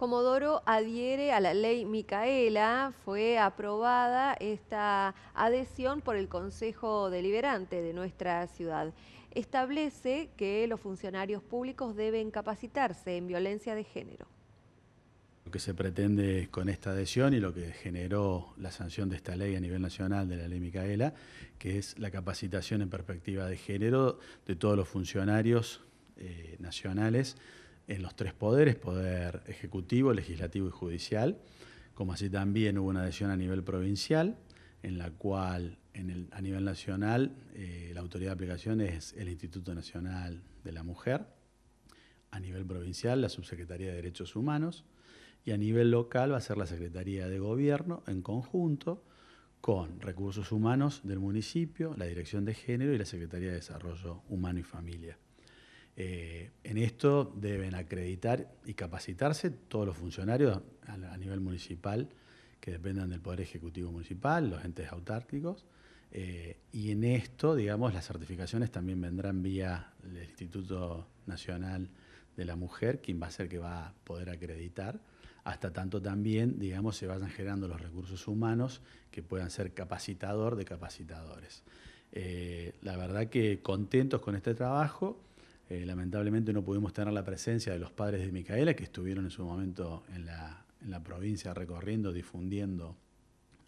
Comodoro adhiere a la ley Micaela. Fue aprobada esta adhesión por el Consejo Deliberante de nuestra ciudad. Establece que los funcionarios públicos deben capacitarse en violencia de género. Lo que se pretende con esta adhesión y lo que generó la sanción de esta ley a nivel nacional de la ley Micaela, que es la capacitación en perspectiva de género de todos los funcionarios eh, nacionales en los tres poderes, poder ejecutivo, legislativo y judicial, como así también hubo una adhesión a nivel provincial, en la cual a nivel nacional eh, la autoridad de aplicación es el Instituto Nacional de la Mujer, a nivel provincial la Subsecretaría de Derechos Humanos y a nivel local va a ser la Secretaría de Gobierno en conjunto con recursos humanos del municipio, la Dirección de Género y la Secretaría de Desarrollo Humano y Familia. Eh, en esto deben acreditar y capacitarse todos los funcionarios a, nivel municipal que dependan del Poder Ejecutivo Municipal, los entes autárquicos, eh, y en esto, digamos, las certificaciones también vendrán vía el Instituto Nacional de la Mujer, quien va a ser que va a poder acreditar, hasta tanto también, digamos, se vayan generando los recursos humanos que puedan ser capacitador de capacitadores. Eh, la verdad que contentos con este trabajo. Eh, lamentablemente no pudimos tener la presencia de los padres de Micaela, que estuvieron en su momento en la provincia recorriendo, difundiendo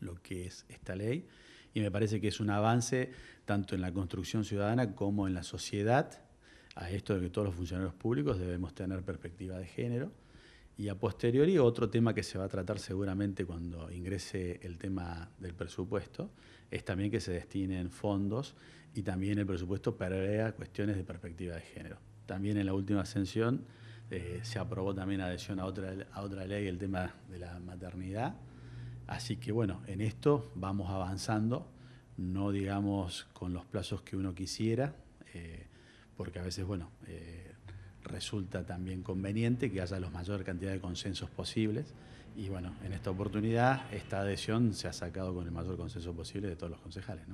lo que es esta ley. Y me parece que es un avance tanto en la construcción ciudadana como en la sociedad a esto de que todos los funcionarios públicos debemos tener perspectiva de género. Y a posteriori, otro tema que se va a tratar seguramente cuando ingrese el tema del presupuesto es también que se destinen fondos y también el presupuesto prevea cuestiones de perspectiva de género. También en la última ascensión eh, se aprobó también adhesión a otra, a otra ley, el tema de la maternidad. Así que bueno, en esto vamos avanzando, no digamos con los plazos que uno quisiera, eh, porque a veces, bueno, eh, resulta también conveniente que haya la mayor cantidad de consensos posibles. Y bueno, en esta oportunidad esta adhesión se ha sacado con el mayor consenso posible de todos los concejales.